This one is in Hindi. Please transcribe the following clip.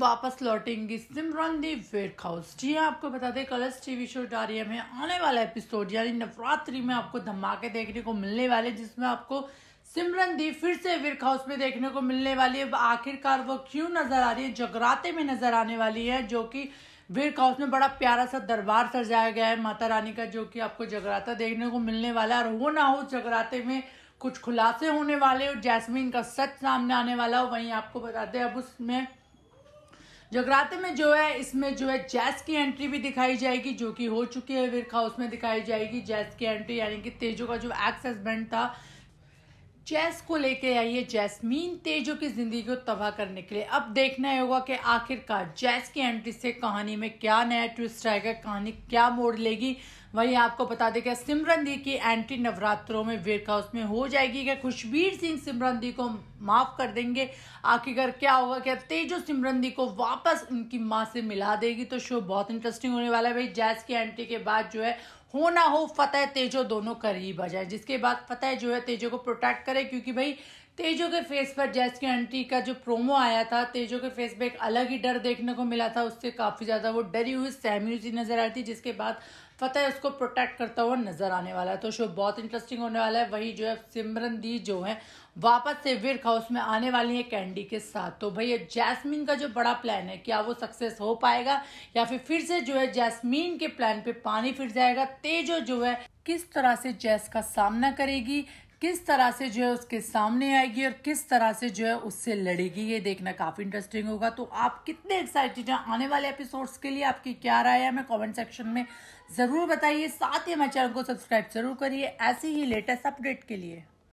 वापस लौटेंगी सिमरन दी वेट हाउस जी हाँ आपको बता दें कलर्स टीवी शो डारिया में आने वाला एपिसोड यानी नवरात्रि में आपको धमाके देखने को मिलने वाले जिसमें आपको सिमरन दी फिर से विर्क हाउस में देखने को मिलने वाली है आखिरकार वो क्यों नजर आ रही है जगराते में नजर आने वाली है जो कि विर्क हाउस में बड़ा प्यारा सा दरबार सजाया गया है माता रानी का जो कि आपको जगराता देखने को मिलने वाला है और वो ना हो जगराते में कुछ खुलासे होने वाले और जैस्मिन का सच सामने आने वाला हो वहीं आपको बताते हैं अब उसमें जगराते में जो है इसमें जो है जैस की एंट्री भी दिखाई जाएगी जो कि हो चुकी है हाउस उसमें दिखाई जाएगी जैस की एंट्री यानी कि तेजो का जो एक्स हस्बैंड था जैस को लेके आई है जैस्मीन तेजो की जिंदगी को तबाह करने के लिए अब देखना होगा कि आखिरकार जैस की एंट्री से कहानी में क्या नया ट्विस्ट आएगा कहानी क्या मोड़ लेगी वही आपको बता दें कि सिमरन दी की एंट्री नवरात्रों में वेर हाउस में हो जाएगी क्या खुशबीर सिंह सिमरन दी को माफ कर देंगे आखिरकार क्या होगा क्या तेजो सिमरन दी को वापस उनकी माँ से मिला देगी तो शो बहुत इंटरेस्टिंग होने वाला है भाई जैस की एंट्री के बाद जो है हो ना हो फतेह तेजो दोनों करीब आ जाए जिसके बाद फतेह जो है तेजो को प्रोटेक्ट करे क्योंकि भाई तेजो के फेस पर जैस की आंटी का जो प्रोमो आया था तेजो के फेस पर एक अलग ही डर देखने को मिला था उससे काफ़ी ज़्यादा वो डरी हुई सहमी हुई नज़र आ रही थी जिसके बाद फतेह उसको प्रोटेक्ट करता हुआ नज़र आने वाला है तो शो बहुत इंटरेस्टिंग होने वाला है वही जो है सिमरन दी जो है वापस से विर्क हाउस में आने वाली है कैंडी के साथ तो भैया जैस्मिन का जो बड़ा प्लान है क्या वो सक्सेस हो पाएगा या फिर फिर से जो है जैस्मिन के प्लान पे पानी फिर जाएगा तेजो जो है किस तरह से जैस का सामना करेगी किस तरह से जो है उसके सामने आएगी और किस तरह से जो है उससे लड़ेगी ये देखना काफ़ी इंटरेस्टिंग होगा तो आप कितने एक्साइटेड हैं आने वाले एपिसोड्स के लिए आपकी क्या राय है हमें कमेंट सेक्शन में ज़रूर बताइए साथ ही हमारे चैनल को सब्सक्राइब जरूर करिए ऐसे ही लेटेस्ट अपडेट के लिए